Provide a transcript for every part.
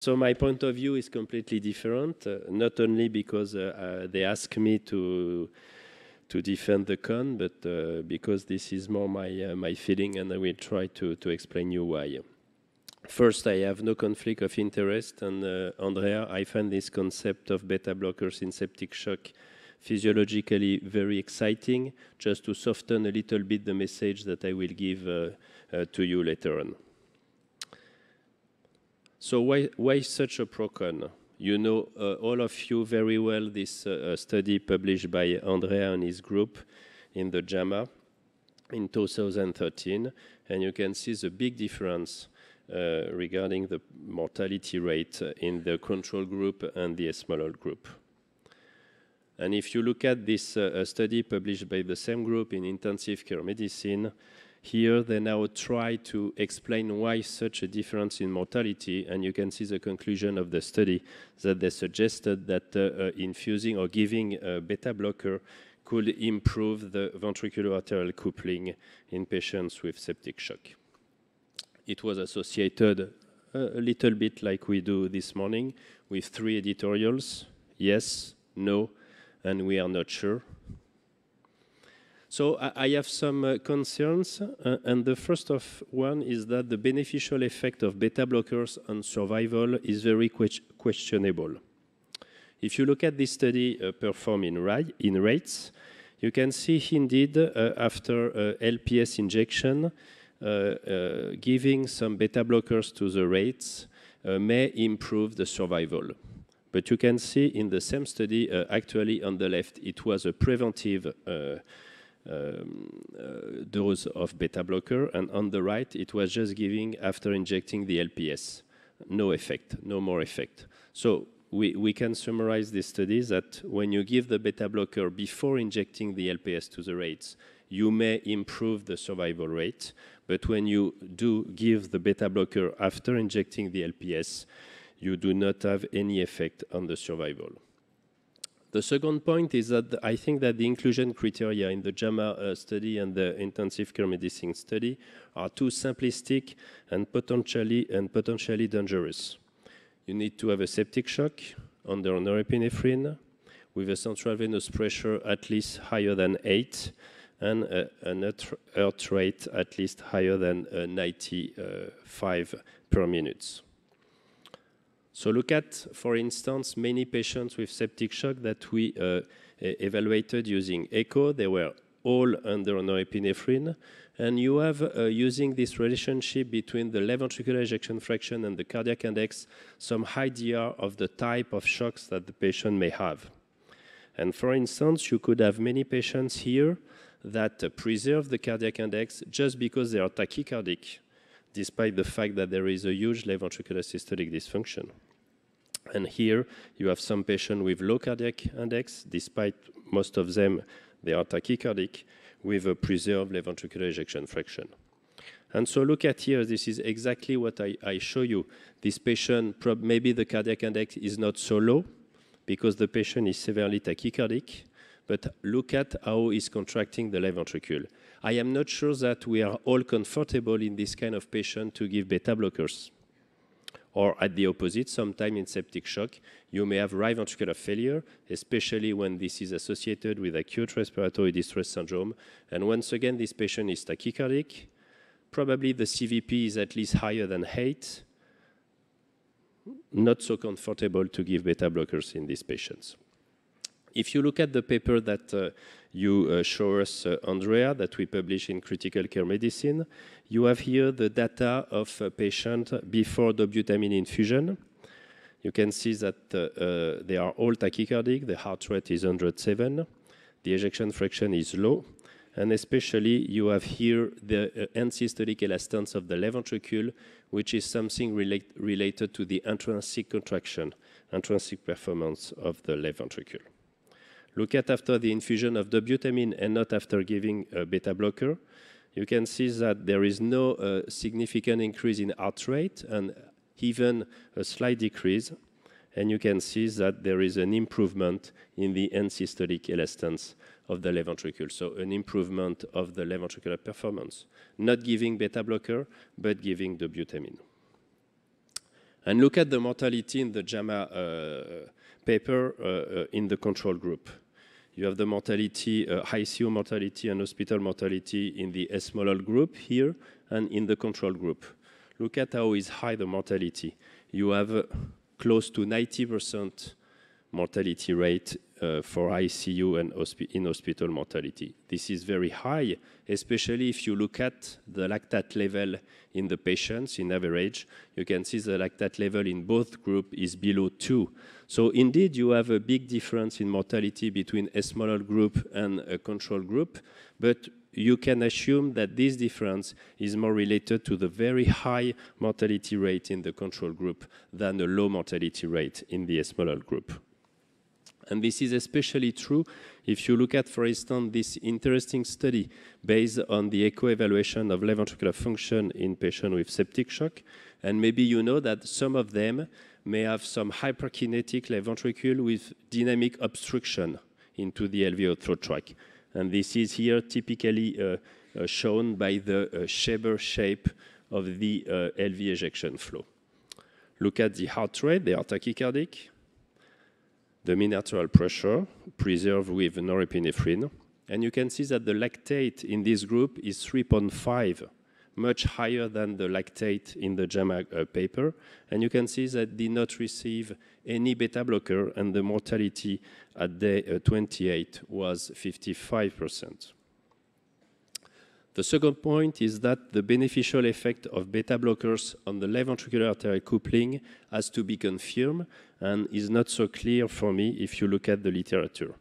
So my point of view is completely different, uh, not only because uh, uh, they ask me to to defend the con, but uh, because this is more my uh, my feeling, and I will try to to explain you why. First, I have no conflict of interest, and uh, Andrea, I find this concept of beta blockers in septic shock physiologically very exciting. Just to soften a little bit the message that I will give to you later on. So why, why such a procon? You know, uh, all of you very well, this uh, uh study published by Andrea and his group in the JAMA in 2013, and you can see the big difference uh, regarding the mortality rate in the control group and the smaller group. And if you look at this uh, study published by the same group in intensive care medicine, here, they now try to explain why such a difference in mortality, and you can see the conclusion of the study that they suggested that uh, uh infusing or giving a beta blocker could improve the ventricular arterial coupling in patients with septic shock. It was associated a little bit like we do this morning with three editorials yes, no, and we are not sure so I have some uh, concerns, uh, and the first of one is that the beneficial effect of beta blockers on survival is very questionable. If you look at this study uh, performed in, rates, you can see indeed after LPS injection, giving some beta blockers to the rates may improve the survival. But you can see in the same study, actually on the left, it was a preventive um, uh, dose of beta blocker. And on the right, it was just giving after injecting the LPS. No effect, no more effect. So we, we can summarize this study that when you give the beta blocker before injecting the LPS to the rates, you may improve the survival rate. But when you do give the beta blocker after injecting the LPS, you do not have any effect on the survival. The second point is that I think that the inclusion criteria in the JAMA uh, study and the intensive care medicine study are too simplistic and potentially, and potentially dangerous. You need to have a septic shock under norepinephrine with a central venous pressure at least higher than 8 and a, uh, an heart rate at least higher than uh, 95 per minute. So look at, for instance, many patients with septic shock that we uh, evaluated using echo. They were all under norepinephrine. And you have, uh, using this relationship between the left ventricular ejection fraction and the cardiac index, some idea of the type of shocks that the patient may have. And for instance, you could have many patients here that uh, preserve the cardiac index just because they are tachycardic, despite the fact that there is a huge left ventricular systolic dysfunction. And here you have some patients with low cardiac index, despite most of them, they are tachycardic, with a preserved left ventricular ejection fraction. And so look at here, this is exactly what I, I show you. This patient, maybe the cardiac index is not so low because the patient is severely tachycardic, but look at how he's contracting the left ventricle. I am not sure that we are all comfortable in this kind of patient to give beta blockers or at the opposite, sometimes in septic shock, you may have right ventricular failure, especially when this is associated with acute respiratory distress syndrome. And once again, this patient is tachycardic. Probably the CVP is at least higher than 8. Not so comfortable to give beta blockers in these patients. If you look at the paper that uh, you uh, show us, uh, Andrea, that we publish in Critical Care Medicine, you have here the data of a patient before dobutamine infusion. You can see that uh, uh, they are all tachycardic, the heart rate is 107, the ejection fraction is low, and especially you have here the uh, end-systolic elastance of the left ventricle, which is something relate, related to the intrinsic contraction, intrinsic performance of the left ventricle. Look at after the infusion of dobutamine and not after giving a beta blocker. You can see that there is no uh, significant increase in heart rate and even a slight decrease. And you can see that there is an improvement in the end systolic elastance of the left ventricle. So an improvement of the left ventricular performance, not giving beta blocker, but giving dobutamine. And look at the mortality in the JAMA uh, paper uh, uh, in the control group. You have the mortality, uh, ICU mortality and hospital mortality in the esmolol group here and in the control group. Look at how is high the mortality. You have close to 90% mortality rate uh, for ICU and in-hospital mortality. This is very high, especially if you look at the lactate level in the patients in average. You can see the lactate level in both group is below 2. So indeed, you have a big difference in mortality between a smaller group and a control group, but you can assume that this difference is more related to the very high mortality rate in the control group than the low mortality rate in the small group. And this is especially true if you look at, for instance, this interesting study based on the echo evaluation of left ventricular function in patients with septic shock. And maybe you know that some of them may have some hyperkinetic left ventricle with dynamic obstruction into the alveolar throat tract. And this is here typically uh, uh, shown by the uh, shape of the uh, LV ejection flow. Look at the heart rate, they are tachycardic the arterial pressure preserved with norepinephrine. And you can see that the lactate in this group is 3.5, much higher than the lactate in the JAMA uh, paper. And you can see that did not receive any beta blocker and the mortality at day uh, 28 was 55%. The second point is that the beneficial effect of beta blockers on the left ventricular artery coupling has to be confirmed and is not so clear for me if you look at the literature.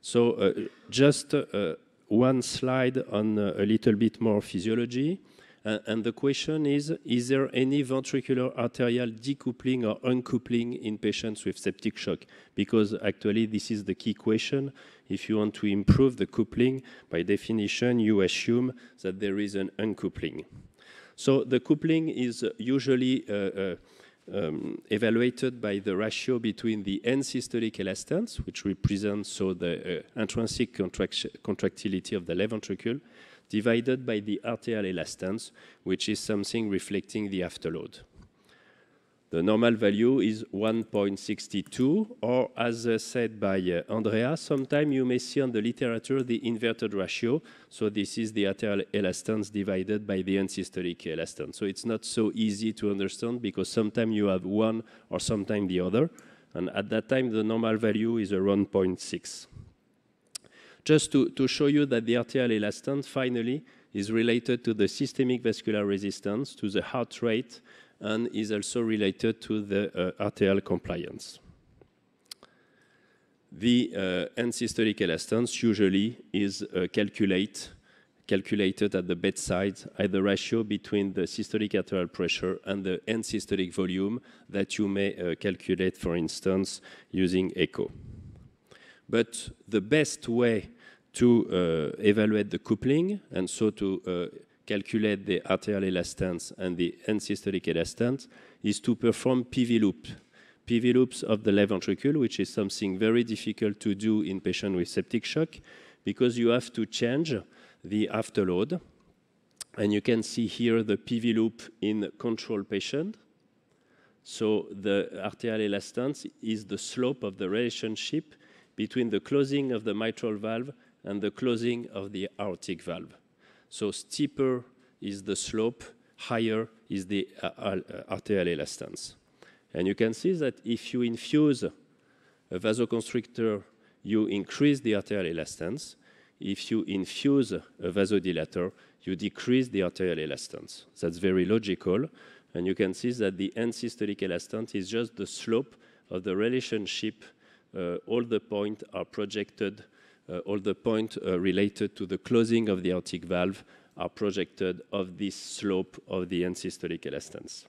So uh, just uh, one slide on uh, a little bit more physiology. Uh, and the question is, is there any ventricular arterial decoupling or uncoupling in patients with septic shock? Because actually this is the key question if you want to improve the coupling, by definition, you assume that there is an uncoupling. So the coupling is usually uh, uh, um, evaluated by the ratio between the end systolic elastance, which represents so the uh, intrinsic contractility of the left ventricle, divided by the arterial elastance, which is something reflecting the afterload. The normal value is 1.62, or as said by uh, Andrea, sometimes you may see on the literature the inverted ratio. So this is the arterial elastance divided by the end-systolic elastance. So it's not so easy to understand because sometimes you have one or sometimes the other. And at that time, the normal value is around 0.6. Just to, to show you that the arterial elastance finally is related to the systemic vascular resistance, to the heart rate, and is also related to the uh, RTL compliance. The end-systolic uh, elastance usually is uh, calculate, calculated at the bedside at the ratio between the systolic arterial pressure and the end-systolic volume that you may calculate, for instance, using echo. But the best way to uh, evaluate the coupling and so to uh, calculate the arterial elastance and the end-systolic elastance is to perform PV loops. PV loops of the left ventricle, which is something very difficult to do in patients with septic shock because you have to change the afterload. And you can see here the PV loop in control patient. So the arterial elastance is the slope of the relationship between the closing of the mitral valve and the closing of the aortic valve. So steeper is the slope, higher is the uh, uh, arterial elastance. And you can see that if you infuse a vasoconstrictor, you increase the arterial elastance. If you infuse a vasodilator, you decrease the arterial elastance. That's very logical. And you can see that the end systolic elastance is just the slope of the relationship. Uh, all the points are projected uh, all the points uh, related to the closing of the aortic valve are projected of this slope of the end systolic elastance.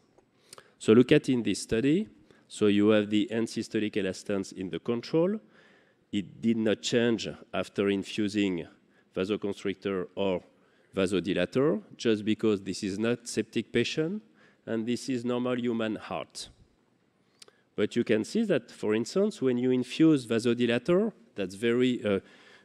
So look at in this study, so you have the end systolic elastance in the control. It did not change after infusing vasoconstrictor or vasodilator, just because this is not septic patient and this is normal human heart. But you can see that, for instance, when you infuse vasodilator, that's very uh,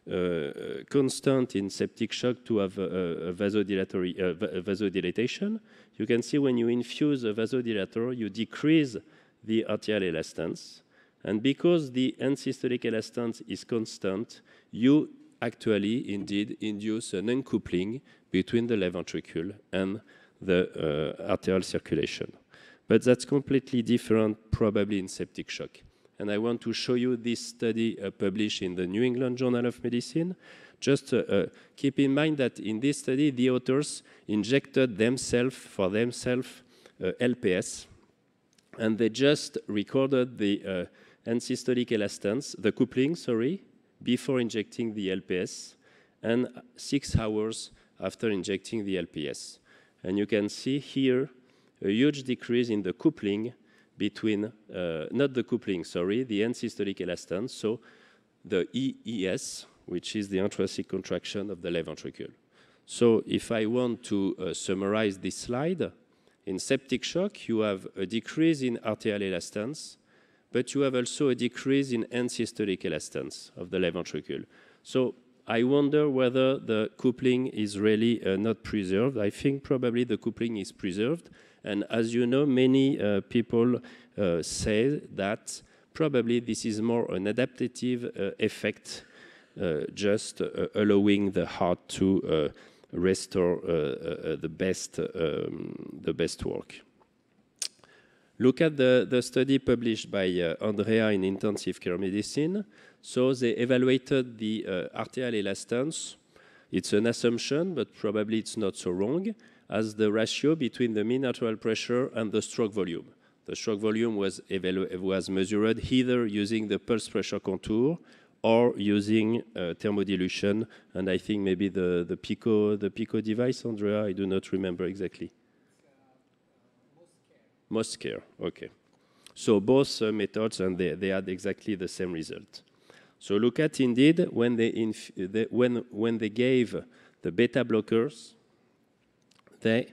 uh, uh, constant in septic shock to have a, vasodilatory, uh, vasodilatation, you can see when you infuse a vasodilator, you decrease the arterial elastance. And because the end-systolic elastance is constant, you actually indeed induce an uncoupling between the left ventricle and the uh, arterial circulation. But that's completely different probably in septic shock and I want to show you this study uh, published in the New England Journal of Medicine. Just uh, uh keep in mind that in this study, the authors injected themselves, for themselves, uh, LPS, and they just recorded the ancestolic uh, elastance, the coupling, sorry, before injecting the LPS, and six hours after injecting the LPS. And you can see here a huge decrease in the coupling between, uh, not the coupling, sorry, the end-systolic elastance, so the EES, which is the intrinsic contraction of the left ventricle. So if I want to uh, summarize this slide, in septic shock, you have a decrease in arterial elastance, but you have also a decrease in end-systolic elastance of the left ventricle. So I wonder whether the coupling is really uh, not preserved. I think probably the coupling is preserved. And as you know, many uh, people uh, say that probably this is more an adaptive uh, effect, uh, just uh, allowing the heart to restore the, best, um, the best work. Look at the, the study published by Andrea in intensive care medicine so they evaluated the uh, arterial elastance. It's an assumption, but probably it's not so wrong, as the ratio between the mean arterial pressure and the stroke volume. The stroke volume was, was measured either using the pulse pressure contour or using uh, thermodilution, and I think maybe the, the, Pico, the Pico device, Andrea, I do not remember exactly. Most care, okay. So both uh, methods, and they, they had exactly the same result. So look at indeed when they, when, when they gave the beta blockers, they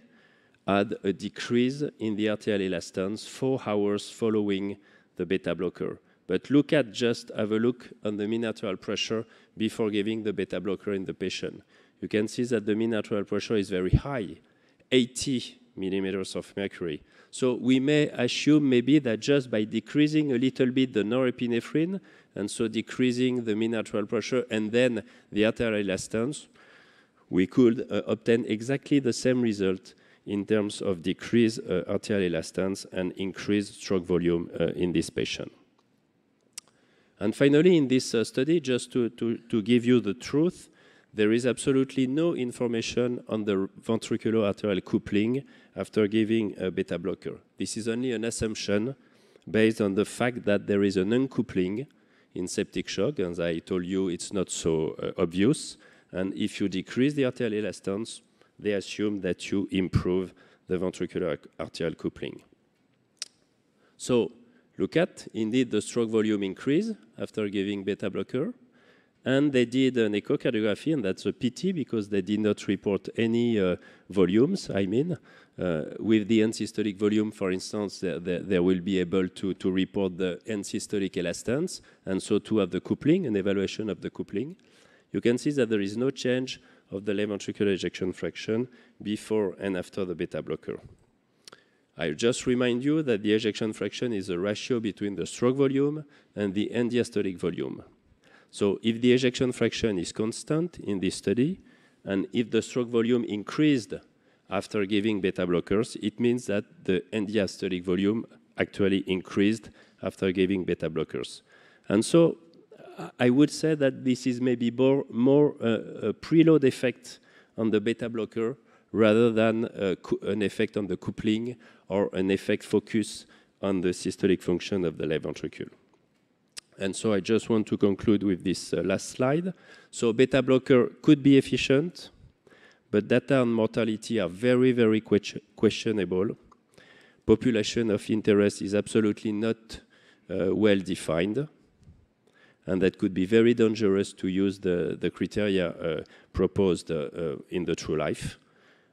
had a decrease in the RTL elastans four hours following the beta blocker. But look at just have a look on the mean arterial pressure before giving the beta blocker in the patient. You can see that the mean arterial pressure is very high, 80 millimeters of mercury. So we may assume maybe that just by decreasing a little bit the norepinephrine, and so decreasing the mean arterial pressure and then the arterial elastance, we could uh, obtain exactly the same result in terms of decreased uh, arterial elastance and increased stroke volume uh, in this patient. And finally, in this uh, study, just to, to, to give you the truth, there is absolutely no information on the ventriculo-arterial coupling after giving a beta blocker. This is only an assumption based on the fact that there is an uncoupling in septic shock. As I told you, it's not so uh, obvious. And if you decrease the arterial elastance, they assume that you improve the ventricular arterial coupling. So look at, indeed, the stroke volume increase after giving beta blocker. And they did an echocardiography, and that's a pity because they did not report any uh, volumes, I mean. Uh, with the end-systolic volume, for instance, they, will be able to, to report the end-systolic elastance, and so to have the coupling, an evaluation of the coupling. You can see that there is no change of the left ventricular ejection fraction before and after the beta blocker. I just remind you that the ejection fraction is a ratio between the stroke volume and the end diastolic volume. So if the ejection fraction is constant in this study, and if the stroke volume increased after giving beta blockers, it means that the end-diastolic volume actually increased after giving beta blockers. And so I would say that this is maybe more, more uh, a preload effect on the beta blocker rather than uh, an effect on the coupling or an effect focus on the systolic function of the left ventricle. And so I just want to conclude with this uh, last slide. So beta blocker could be efficient, but data on mortality are very, very que questionable. Population of interest is absolutely not uh, well defined. And that could be very dangerous to use the, the criteria uh, proposed uh, uh, in the true life.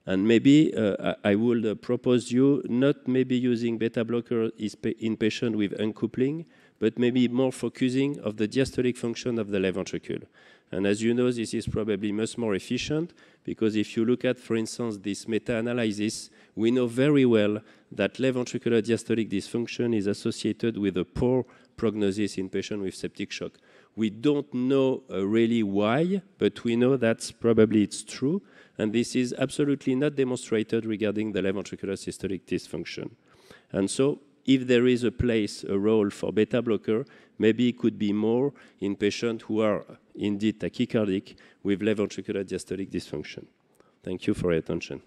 And maybe uh, I would uh, propose you not maybe using beta blocker in patient with uncoupling, but maybe more focusing of the diastolic function of the left ventricle. And as you know, this is probably much more efficient because if you look at, for instance, this meta-analysis, we know very well that left ventricular diastolic dysfunction is associated with a poor prognosis in patients with septic shock. We don't know uh, really why, but we know that's probably it's true, and this is absolutely not demonstrated regarding the left ventricular systolic dysfunction. And so if there is a place, a role for beta blocker, maybe it could be more in patients who are indeed tachycardic with left ventricular diastolic dysfunction. Thank you for your attention.